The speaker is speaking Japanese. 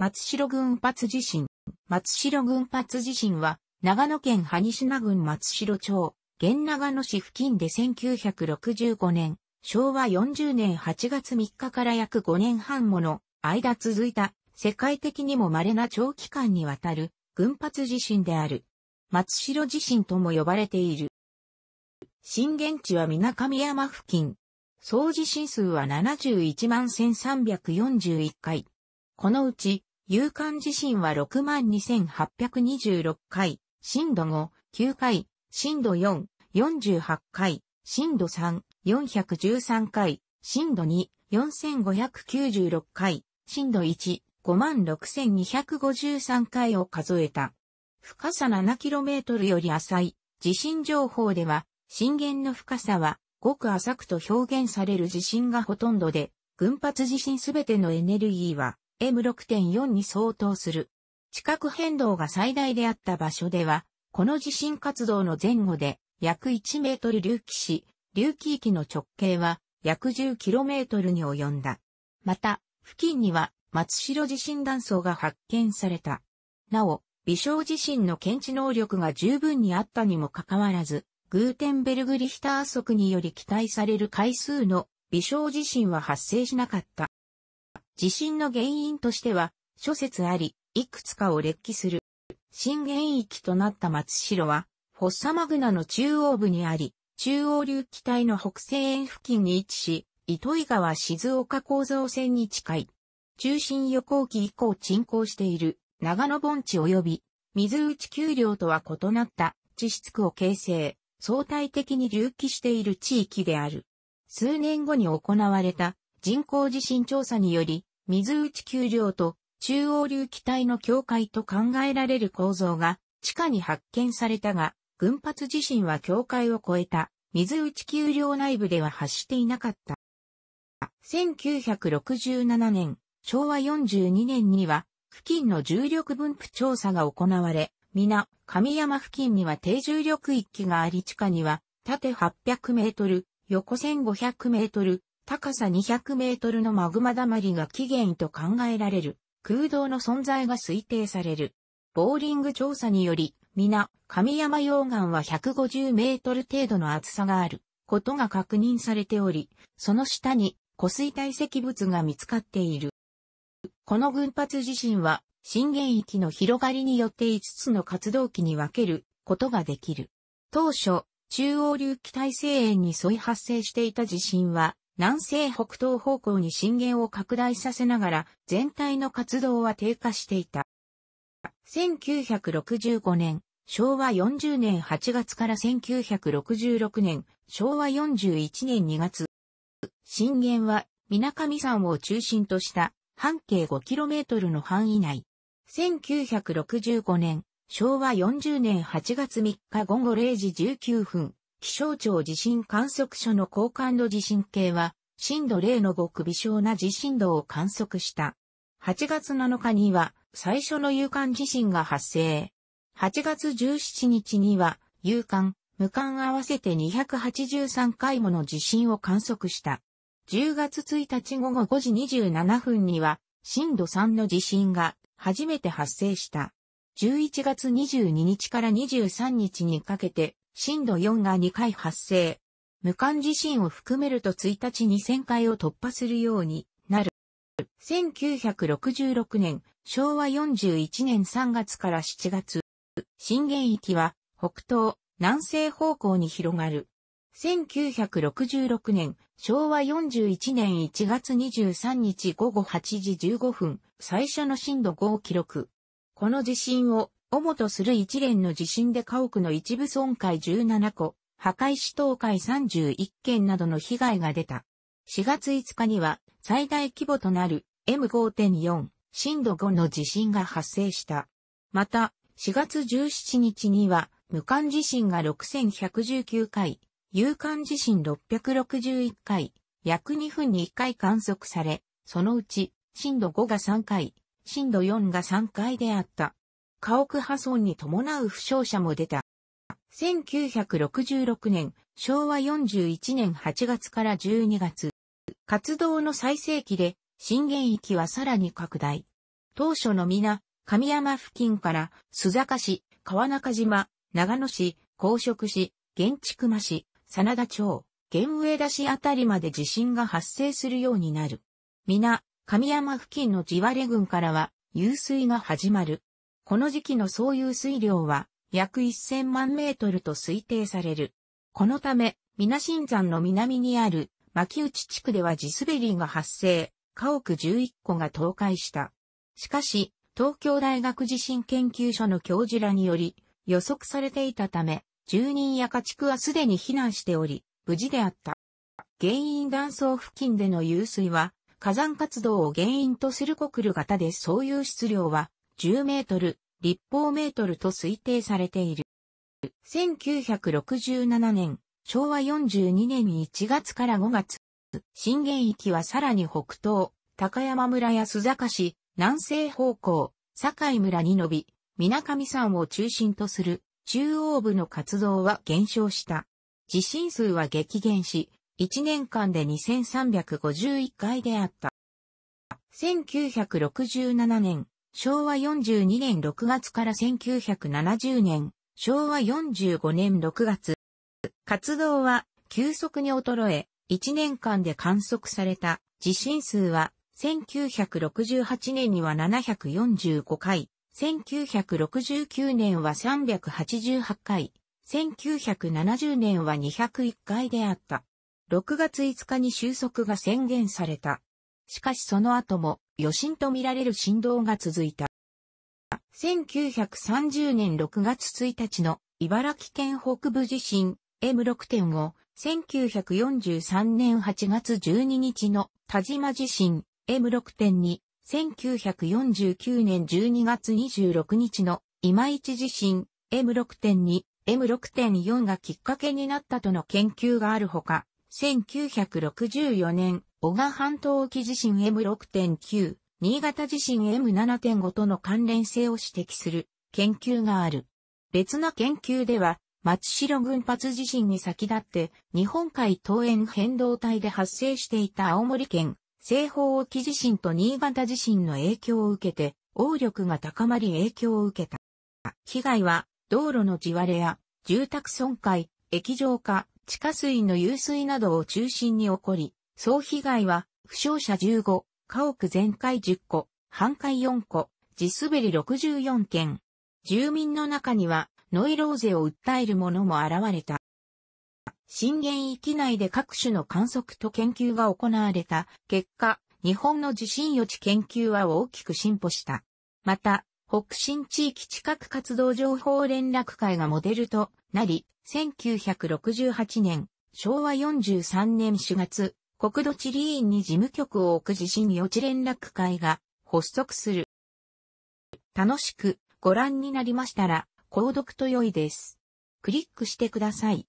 松代群発地震。松代群発地震は、長野県萩島郡松代町、現長野市付近で1965年、昭和40年8月3日から約5年半もの間続いた、世界的にも稀な長期間にわたる群発地震である。松代地震とも呼ばれている。震源地は水上山付近。総地震数は71万1341回。このうち有感地震は62,826回、震度5、9回、震度4、48回、震度3、413回、震度2、4596回、震度1、56,253回を数えた。深さ 7km より浅い地震情報では、震源の深さはごく浅くと表現される地震がほとんどで、群発地震すべてのエネルギーは M6.4 に相当する。地殻変動が最大であった場所では、この地震活動の前後で約1メートル隆起し、隆起域の直径は約1 0トルに及んだ。また、付近には松代地震断層が発見された。なお、微小地震の検知能力が十分にあったにもかかわらず、グーテンベルグリヒター則により期待される回数の微小地震は発生しなかった。地震の原因としては、諸説あり、いくつかを列記する。震源域となった松代は、フォッサマグナの中央部にあり、中央流気帯の北西縁付近に位置し、糸魚川静岡構造線に近い。中心予行期以降沈降している長野盆地及び水内丘陵とは異なった地質区を形成、相対的に隆起している地域である。数年後に行われた人工地震調査により、水内丘陵と中央流気体の境界と考えられる構造が地下に発見されたが、群発地震は境界を越えた水内丘陵内部では発していなかった。1967年、昭和42年には、付近の重力分布調査が行われ、皆、神山付近には低重力域があり地下には、縦800メートル、横1500メートル、高さ200メートルのマグマだまりが起源と考えられる空洞の存在が推定される。ボーリング調査により、皆、神山溶岩は150メートル程度の厚さがあることが確認されており、その下に湖水堆積物が見つかっている。この群発地震は震源域の広がりによって5つの活動期に分けることができる。当初、中央流気体制円に沿い発生していた地震は、南西北東方向に震源を拡大させながら全体の活動は低下していた。1965年、昭和40年8月から1966年、昭和41年2月。震源は、水上山を中心とした半径 5km の範囲内。1965年、昭和40年8月3日午後0時19分、気象庁地震観測所の高感度地震計は、震度0の極微小な地震度を観測した。8月7日には、最初の有感地震が発生。8月17日には、有感、無感合わせて283回もの地震を観測した。10月1日午後5時27分には、震度3の地震が初めて発生した。11月22日から23日にかけて震度4が2回発生。無感地震を含めると1日に1000回を突破するようになる。1966年、昭和41年3月から7月、震源域は北東、南西方向に広がる。1966年、昭和41年1月23日午後8時15分、最初の震度5を記録。この地震を主とする一連の地震で家屋の一部損壊17個、破壊死倒壊31件などの被害が出た。4月5日には最大規模となる M5.4 震度5の地震が発生した。また、4月17日には無感地震が6119回、有感地震661回、約2分に1回観測され、そのうち震度5が3回、震度4が3回であった。家屋破損に伴う負傷者も出た。1966年、昭和41年8月から12月、活動の最盛期で、震源域はさらに拡大。当初の皆、神山付近から、須坂市、川中島、長野市、高職市、現地熊市、真田町、現上田市あたりまで地震が発生するようになる。皆、神山付近の地割れ群からは、湧水が始まる。この時期の総有水量は約1000万メートルと推定される。このため、皆新山の南にある牧内地区では地滑りが発生、家屋11個が倒壊した。しかし、東京大学地震研究所の教授らにより予測されていたため、住人や家畜はすでに避難しており、無事であった。原因断層付近での湧水は、火山活動を原因とする国流型で総湧出量は10メートル、立方メートルと推定されている。1967年、昭和42年1月から5月、震源域はさらに北東、高山村や須坂市、南西方向、境村に伸び、水上山を中心とする中央部の活動は減少した。地震数は激減し、1年間で2351回であった。1967年、昭和42年6月から1970年、昭和45年6月。活動は急速に衰え、1年間で観測された地震数は1968年には745回、1969年は388回、1970年は201回であった。6月5日に収束が宣言された。しかしその後も余震とみられる振動が続いた。1930年6月1日の茨城県北部地震 M6.5、1943年8月12日の田島地震 M6.2、1949年12月26日の今市地震 M6.2、M6.4 がきっかけになったとの研究があるほか、1964年小賀半島沖地震 M6.9、新潟地震 M7.5 との関連性を指摘する研究がある。別な研究では、松代群発地震に先立って日本海東沿変動帯で発生していた青森県西方沖地震と新潟地震の影響を受けて、応力が高まり影響を受けた。被害は道路の地割れや住宅損壊、液状化、地下水の湧水などを中心に起こり、総被害は、負傷者15、家屋全壊10個、半壊4個、地滑り64件。住民の中には、ノイローゼを訴える者も現れた。震源域内で各種の観測と研究が行われた結果、日本の地震予知研究は大きく進歩した。また、北新地域地殻活動情報連絡会がモデルとなり、1968年、昭和43年4月、国土地理院に事務局を置く地震予知連絡会が発足する。楽しくご覧になりましたら、購読と良いです。クリックしてください。